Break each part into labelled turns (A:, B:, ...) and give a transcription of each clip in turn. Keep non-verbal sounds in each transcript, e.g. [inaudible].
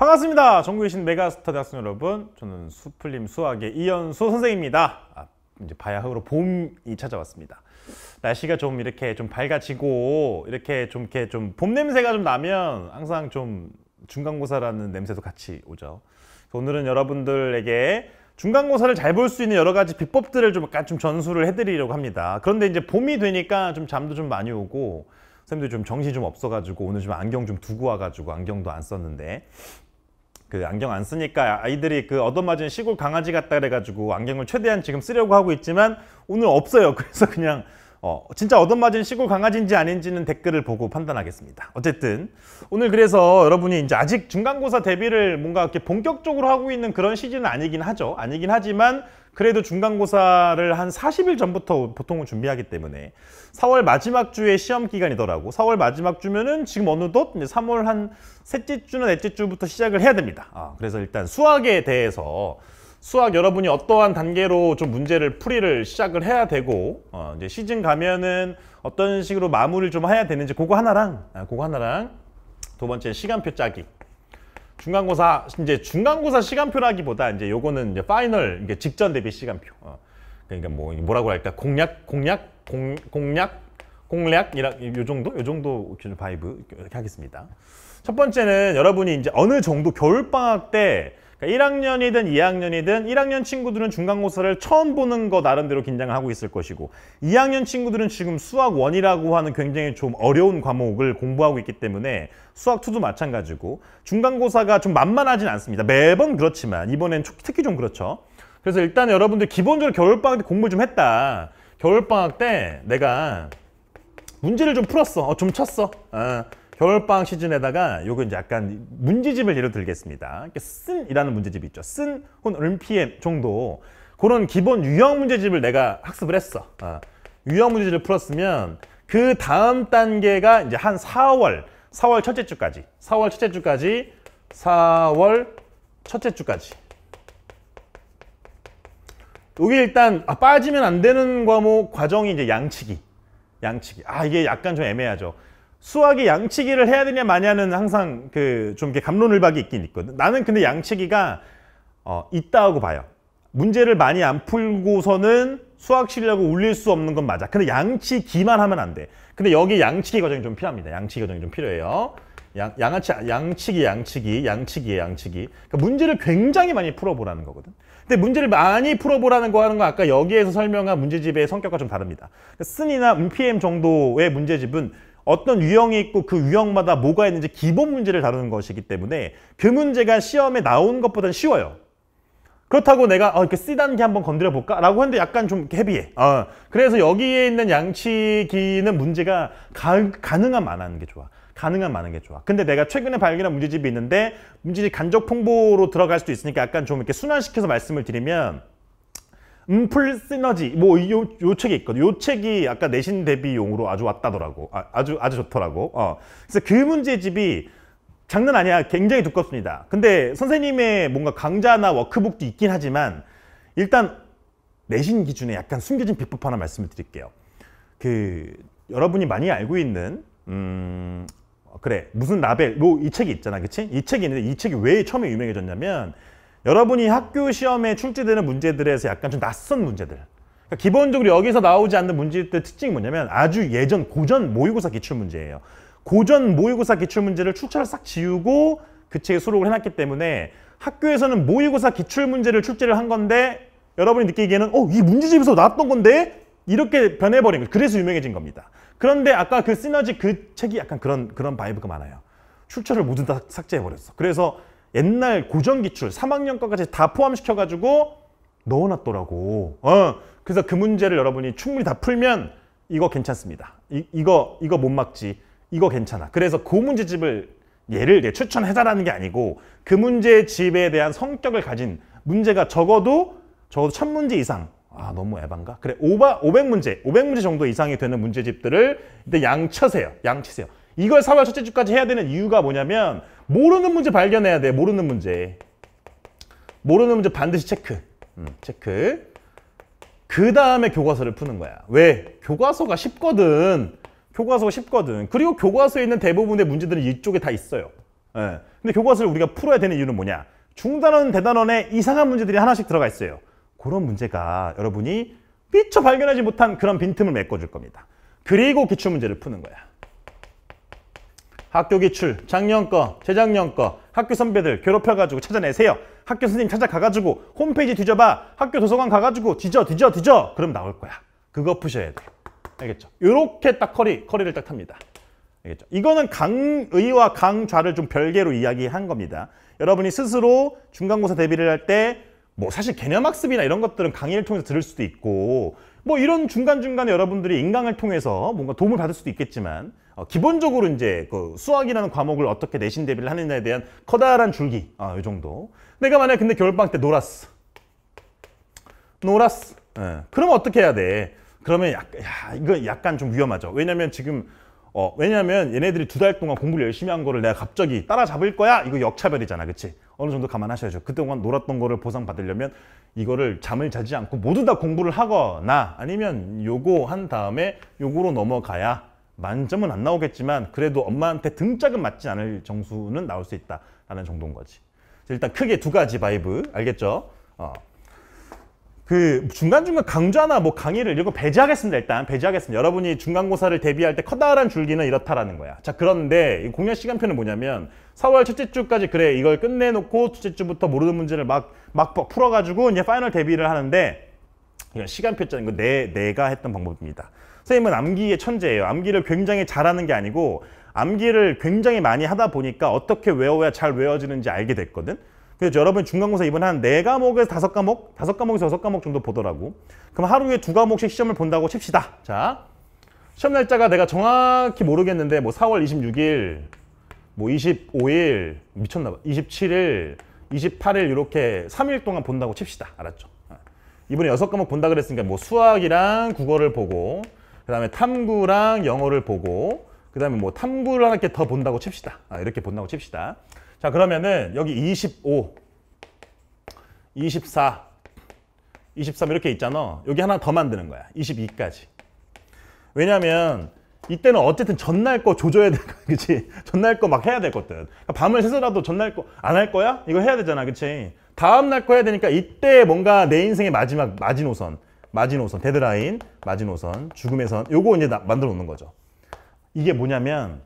A: 반갑습니다. 전국에계신 메가스타 대학생 여러분, 저는 수풀림 수학의 이현수 선생입니다. 아, 이제 바야흐로 봄이 찾아왔습니다. 날씨가 좀 이렇게 좀 밝아지고 이렇게 좀 이렇게 좀 봄 냄새가 좀 나면 항상 좀 중간고사라는 냄새도 같이 오죠. 오늘은 여러분들에게 중간고사를 잘 볼 수 있는 여러 가지 비법들을 좀 약간 좀 전수를 해드리려고 합니다. 그런데 이제 봄이 되니까 좀 잠도 좀 많이 오고 선생님들 좀 정신이 좀 없어가지고 오늘 좀 안경 좀 두고 와가지고 안경도 안 썼는데 그 안경 안 쓰니까 아이들이 그 얻어맞은 시골 강아지 같다 그래가지고 안경을 최대한 지금 쓰려고 하고 있지만 오늘 없어요. [laughs] 그래서 그냥 어, 진짜 얻어맞은 시골 강아지인지 아닌지는 댓글을 보고 판단하겠습니다. 어쨌든 오늘 그래서 여러분이 이제 아직 중간고사 대비를 뭔가 이렇게 본격적으로 하고 있는 그런 시즌은 아니긴 하죠. 아니긴 하지만 그래도 중간고사를 한 40일 전부터 보통은 준비하기 때문에 4월 마지막 주에 시험 기간이더라고 4월 마지막 주면은 지금 어느덧 이제 3월 한 셋째 주나 넷째 주부터 시작을 해야 됩니다 아, 그래서 일단 수학에 대해서 수학 여러분이 어떠한 단계로 좀 문제를 풀이를 시작을 해야 되고 어, 이제 시즌 가면은 어떤 식으로 마무리를 좀 해야 되는지 그거 하나랑 아, 그거 하나랑 두 번째 시간표 짜기 중간고사 이제 중간고사 시간표라기보다 이제 요거는 이제 파이널 이게 직전 대비 시간표. 어. 그러니까 뭐 뭐라고 할까 공략 공략 공, 공략 공략이라 요 정도 요 정도 기준 바이브 이렇게 하겠습니다. 첫 번째는 여러분이 이제 어느 정도 겨울 방학 때 그러니까 1학년이든 2학년이든 1학년 친구들은 중간고사를 처음 보는 거 나름대로 긴장을 하고 있을 것이고 2학년 친구들은 지금 수학 원이라고 하는 굉장히 좀 어려운 과목을 공부하고 있기 때문에 수학 2도 마찬가지고 중간고사가 좀 만만하진 않습니다. 매번 그렇지만 이번엔 특히 좀 그렇죠. 그래서 일단 여러분들 기본적으로 겨울방학 때 공부를 좀 했다. 겨울방학 때 내가 문제를 좀 풀었어. 어, 좀 쳤어. 어. 겨울방학 시즌에다가 요거 이제 약간 문제집을 예로 들겠습니다. 쓴이라는 문제집이 있죠. 쓴 혹은 은피엠 정도 그런 기본 유형 문제집을 내가 학습을 했어. 어. 유형 문제집을 풀었으면 그 다음 단계가 이제 한 4월, 4월 첫째 주까지, 4월 첫째 주까지, 4월 첫째 주까지. 여기 일단 아, 빠지면 안 되는 과목 과정이 이제 양치기. 양치기. 아 이게 약간 좀 애매하죠. 수학이 양치기를 해야 되냐 마냐는 항상 그 좀 이렇게 감론을박이 있긴 있거든. 나는 근데 양치기가 어, 있다고 봐요. 문제를 많이 안 풀고서는 수학 실력을 올릴 수 없는 건 맞아. 근데 양치기만 하면 안 돼. 근데 여기 양치기 과정이 좀 필요합니다. 양치기 과정이 좀 필요해요. 양, 양아치, 양치기, 양치기, 양치기, 양치기. 그러니까 문제를 굉장히 많이 풀어보라는 거거든. 근데 문제를 많이 풀어보라는 거 하는 건 아까 여기에서 설명한 문제집의 성격과 좀 다릅니다. 그러니까 쓴이나 음피엠 정도의 문제집은 어떤 유형이 있고 그 유형마다 뭐가 있는지 기본 문제를 다루는 것이기 때문에 그 문제가 시험에 나온 것보다는 쉬워요. 그렇다고 내가 어, 이렇게 C단계 한번 건드려 볼까? 라고 했는데 약간 좀 헤비해. 어, 그래서 여기에 있는 양치기는 문제가 가, 가능한 만하는 게 좋아. 가능한 많은 게 좋아. 근데 내가 최근에 발견한 문제집이 있는데 문제집 간접 홍보로 들어갈 수도 있으니까 약간 좀 이렇게 순환시켜서 말씀을 드리면 음플 시너지 뭐요 요 책이 있거든. 요 책이 아까 내신 대비용으로 아주 왔다더라고. 아, 주 아주 좋더라고. 어. 그래서 그 문제집이 장난 아니야. 굉장히 두껍습니다. 근데 선생님의 뭔가 강좌나 워크북도 있긴 하지만 일단 내신 기준에 약간 숨겨진 비법 하나 말씀을 드릴게요. 그 여러분이 많이 알고 있는 음 그래 무슨 라벨 뭐 이 책이 있잖아 그치 이 책이 있는데 이 책이 왜 처음에 유명해졌냐면 여러분이 학교 시험에 출제되는 문제들에서 약간 좀 낯선 문제들 그러니까 기본적으로 여기서 나오지 않는 문제들 특징이 뭐냐면 아주 예전 고전 모의고사 기출문제예요 고전 모의고사 기출문제를 출처를 싹 지우고 그 책에 수록을 해놨기 때문에 학교에서는 모의고사 기출문제를 출제를 한 건데 여러분이 느끼기에는 어, 이 문제집에서 나왔던 건데 이렇게 변해버린 거예요. 그래서 유명해진 겁니다. 그런데 아까 그 시너지 그 책이 약간 그런 그런 바이브가 많아요. 출처를 모두 다 삭제해버렸어. 그래서 옛날 고전기출 3학년까지 다 포함시켜가지고 넣어놨더라고. 어, 그래서 그 문제를 여러분이 충분히 다 풀면 이거 괜찮습니다. 이, 이거 이거 못 막지. 이거 괜찮아. 그래서 그 문제집을 얘를 내 추천해달라는 게 아니고 그 문제집에 대한 성격을 가진 문제가 적어도 적어도 천문제 이상 아 너무 에반가? 그래 오바, 5 0문제 오백 문제 정도 이상이 되는 문제집들을 일단 양쳐세요. 양치세요. 이걸 4월 첫째 주까지 해야 되는 이유가 뭐냐면 모르는 문제 발견해야 돼. 모르는 문제. 모르는 문제 반드시 체크. 음, 체크. 그 다음에 교과서를 푸는 거야. 왜? 교과서가 쉽거든. 교과서가 쉽거든. 그리고 교과서에 있는 대부분의 문제들은 이쪽에 다 있어요. 예. 근데 교과서를 우리가 풀어야 되는 이유는 뭐냐? 중단원, 대단원에 이상한 문제들이 하나씩 들어가 있어요. 그런 문제가 여러분이 미처 발견하지 못한 그런 빈틈을 메꿔줄 겁니다. 그리고 기출문제를 푸는 거야. 학교 기출, 작년 거, 재작년 거 학교 선배들 괴롭혀가지고 찾아내세요. 학교 선생님 찾아가가지고 홈페이지 뒤져봐. 학교 도서관 가가지고 뒤져, 뒤져, 뒤져. 그럼 나올 거야. 그거 푸셔야 돼. 알겠죠? 이렇게 딱 커리, 커리를 딱 탑니다. 알겠죠? 이거는 강의와 강좌를 좀 별개로 이야기한 겁니다. 여러분이 스스로 중간고사 대비를 할 때 뭐 사실 개념학습이나 이런 것들은 강의를 통해서 들을 수도 있고 뭐 이런 중간중간에 여러분들이 인강을 통해서 뭔가 도움을 받을 수도 있겠지만 어, 기본적으로 이제 그 수학이라는 과목을 어떻게 내신 대비를 하느냐에 대한 커다란 줄기 아, 이 정도 내가 만약 근데 겨울방학 때 놀았어 놀았어 예. 그럼 어떻게 해야 돼 그러면 약, 야, 이거 약간 좀 위험하죠 왜냐면 지금 어, 왜냐면 얘네들이 두 달 동안 공부를 열심히 한 거를 내가 갑자기 따라잡을 거야? 이거 역차별이잖아, 그치? 어느 정도 감안하셔야죠. 그동안 놀았던 거를 보상받으려면 이거를 잠을 자지 않고 모두 다 공부를 하거나 아니면 요거 한 다음에 요거로 넘어가야 만점은 안 나오겠지만 그래도 엄마한테 등짝은 맞지 않을 정수는 나올 수 있다라는 정도인 거지. 일단 크게 두 가지 바이브 알겠죠? 어. 그 중간중간 강좌나 뭐 강의를 이런 거 배제하겠습니다. 일단 배제하겠습니다. 여러분이 중간고사를 대비할 때 커다란 줄기는 이렇다라는 거야. 자 그런데 이 공연 시간표는 뭐냐면 4월 첫째 주까지 그래 이걸 끝내놓고 둘째 주부터 모르는 문제를 막막 풀어가지고 이제 파이널 대비를 하는데 이건 시간표 짜는 거 내, 네, 내가 했던 방법입니다. 선생님은 암기의 천재예요. 암기를 굉장히 잘하는 게 아니고 암기를 굉장히 많이 하다 보니까 어떻게 외워야 잘 외워지는지 알게 됐거든. 그래서 여러분 중간고사 이번에 한 네과목에서 다섯 과목 다섯 과목에서 여섯 과목 정도 보더라고. 그럼 하루에 두과목씩 시험을 본다고 칩시다. 자, 시험 날짜가 내가 정확히 모르겠는데 뭐 4월 26일, 뭐 25일, 미쳤나 봐. 27일, 28일 이렇게 3일 동안 본다고 칩시다. 알았죠? 아, 이번에 여섯 과목 본다 그랬으니까 뭐 수학이랑 국어를 보고 그 다음에 탐구랑 영어를 보고 그 다음에 뭐 탐구를 하나 이렇게 더 본다고 칩시다 아, 이렇게 본다고 칩시다 자 그러면은 여기 25 24 23 이렇게 있잖아 여기 하나 더 만드는 거야 22까지 왜냐면 이때는 어쨌든 전날 거 조져야 될 거야 [laughs] 그치 전날 거 막 해야 될거든 그러니까 밤을 새서라도 전날 거 안 할 거야 이거 해야 되잖아 그치 다음날 거 해야 되니까 이때 뭔가 내 인생의 마지막 마지노선 마지노선, 데드라인, 마지노선, 죽음의 선 요거 이제 만들어 놓는 거죠. 이게 뭐냐면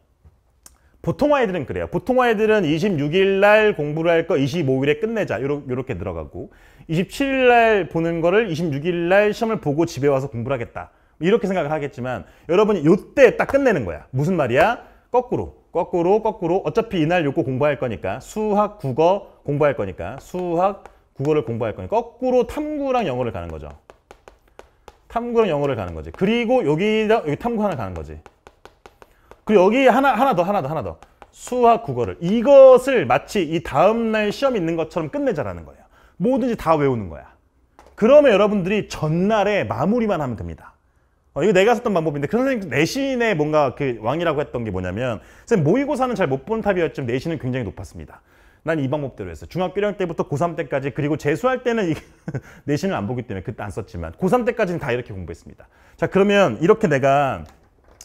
A: 보통 아이들은 그래요. 보통 아이들은 26일 날 공부를 할 거 25일에 끝내자 요렇게 들어가고 27일 날 보는 거를 26일 날 시험을 보고 집에 와서 공부를 하겠다. 이렇게 생각을 하겠지만 여러분이 요때 딱 끝내는 거야. 무슨 말이야? 거꾸로 거꾸로 거꾸로 어차피 이날 요거 공부할 거니까 수학 국어 공부할 거니까 수학 국어를 공부할 거니까 거꾸로 탐구랑 영어를 가는 거죠. 탐구랑 영어를 가는 거지. 그리고 여기 여기 탐구 하나 가는 거지. 그리고 여기 하나 하나 더 하나 더 하나 더 수학 국어를 이것을 마치 이 다음 날 시험 있는 것처럼 끝내자라는 거예요. 뭐든지 다 외우는 거야. 그러면 여러분들이 전날에 마무리만 하면 됩니다. 어, 이거 내가 썼던 방법인데 그 선생님 내신에 뭔가 그 왕이라고 했던 게 뭐냐면 선생님 모의고사는 잘 못본 탑이었지만 내신은 굉장히 높았습니다. 난이 방법대로 했어. 중학교 1학년 때부터 고3 때까지 그리고 재수할 때는 [laughs] 내신을 안 보기 때문에 그때 안 썼지만 고3 때까지는 다 이렇게 공부했습니다. 자 그러면 이렇게 내가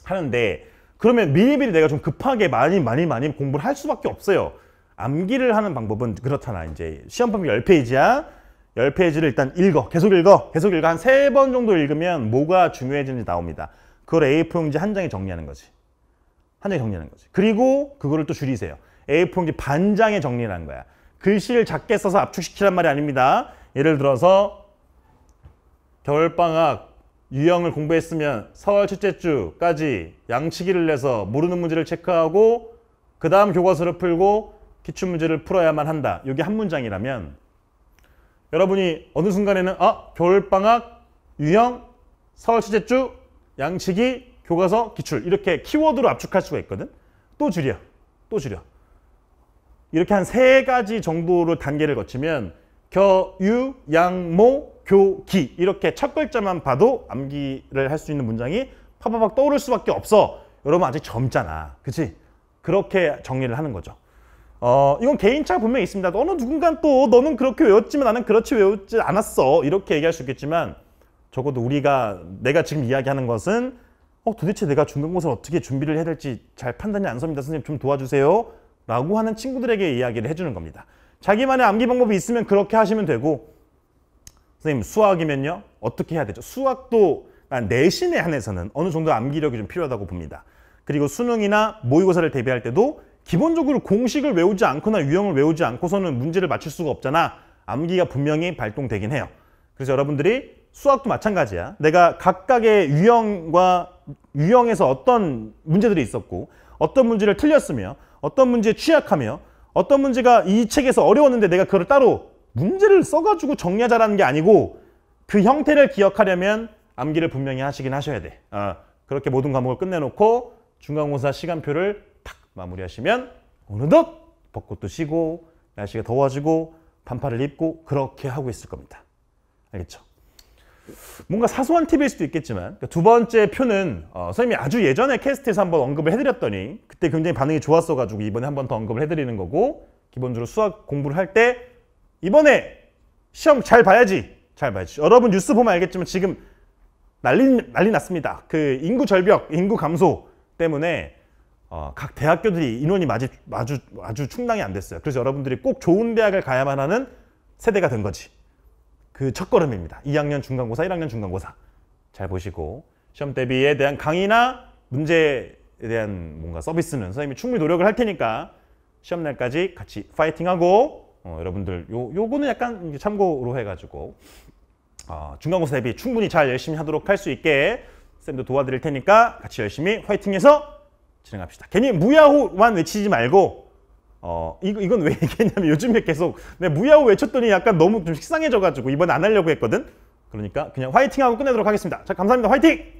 A: 하는데 그러면 미리미리 내가 좀 급하게 많이 많이 많이 공부를 할 수밖에 없어요. 암기를 하는 방법은 그렇잖아. 이제 시험 범위 10페이지야. 10페이지를 일단 읽어. 계속 읽어. 계속 읽어. 한3번 정도 읽으면 뭐가 중요해지는지 나옵니다. 그걸 A4용지 한 장에 정리하는 거지. 한 장에 정리하는 거지. 그리고 그거를 또 줄이세요. A4용지 반장에 정리를 한 거야. 글씨를 작게 써서 압축시키란 말이 아닙니다. 예를 들어서 겨울방학 유형을 공부했으면 4월 첫째 주까지 양치기를 내서 모르는 문제를 체크하고 그 다음 교과서를 풀고 기출문제를 풀어야만 한다. 이게 한 문장이라면 여러분이 어느 순간에는 아 겨울방학 유형 4월 첫째 주 양치기 교과서 기출 이렇게 키워드로 압축할 수가 있거든. 또 줄여. 또 줄여. 이렇게 한 세 가지 정도로 단계를 거치면 겨, 유, 양, 모, 교, 기 이렇게 첫 글자만 봐도 암기를 할 수 있는 문장이 파바박 떠오를 수밖에 없어. 여러분 아직 젊잖아. 그치? 그렇게 정리를 하는 거죠. 어, 이건 개인차 분명히 있습니다. 어느 누군가 또 너는 그렇게 외웠지만 나는 그렇지 외우지 않았어. 이렇게 얘기할 수 있겠지만 적어도 우리가 내가 지금 이야기하는 것은 어, 도대체 내가 중간고사 어떻게 준비를 해야 될지 잘 판단이 안 섭니다. 선생님 좀 도와주세요. 라고 하는 친구들에게 이야기를 해주는 겁니다. 자기만의 암기 방법이 있으면 그렇게 하시면 되고 선생님 수학이면요? 어떻게 해야 되죠? 수학도 내신에 한해서는 어느 정도 암기력이 좀 필요하다고 봅니다. 그리고 수능이나 모의고사를 대비할 때도 기본적으로 공식을 외우지 않거나 유형을 외우지 않고서는 문제를 맞출 수가 없잖아. 암기가 분명히 발동되긴 해요. 그래서 여러분들이 수학도 마찬가지야. 내가 각각의 유형과 유형에서 어떤 문제들이 있었고 어떤 문제를 틀렸으며 어떤 문제에 취약하며 어떤 문제가 이 책에서 어려웠는데 내가 그걸 따로 문제를 써가지고 정리하자라는 게 아니고 그 형태를 기억하려면 암기를 분명히 하시긴 하셔야 돼. 아, 그렇게 모든 과목을 끝내놓고 중간고사 시간표를 탁 마무리하시면 어느덧 벚꽃도 쉬고 날씨가 더워지고 반팔을 입고 그렇게 하고 있을 겁니다. 알겠죠? 뭔가 사소한 팁일 수도 있겠지만 그러니까 두 번째 표는 어, 선생님이 아주 예전에 캐스트에서 한번 언급을 해드렸더니 그때 굉장히 반응이 좋았어가지고 이번에 한번더 언급을 해드리는 거고 기본적으로 수학 공부를 할 때 이번에 시험 잘 봐야지 잘 봐야지 여러분 뉴스 보면 알겠지만 지금 난리, 난리 났습니다 그 인구 절벽 인구 감소 때문에 어, 각 대학교들이 인원이 아주, 아주, 아주 충당이 안 됐어요 그래서 여러분들이 꼭 좋은 대학을 가야만 하는 세대가 된 거지 그 첫걸음입니다. 2학년 중간고사, 1학년 중간고사. 잘 보시고 시험 대비에 대한 강의나 문제에 대한 뭔가 서비스는 선생님이 충분히 노력을 할 테니까 시험 날까지 같이 파이팅하고 어, 여러분들 요, 요거는 약간 참고로 해가지고 어, 중간고사 대비 충분히 잘 열심히 하도록 할 수 있게 쌤도 도와드릴 테니까 같이 열심히 파이팅해서 진행합시다. 괜히 무야호만 외치지 말고 어 이거 이건 왜 [laughs] 얘기했냐면 요즘에 계속 내 네, 무야호 외쳤더니 약간 너무 좀 식상해져가지고 이번에 안 하려고 했거든. 그러니까 그냥 화이팅하고 끝내도록 하겠습니다. 자 감사합니다. 화이팅!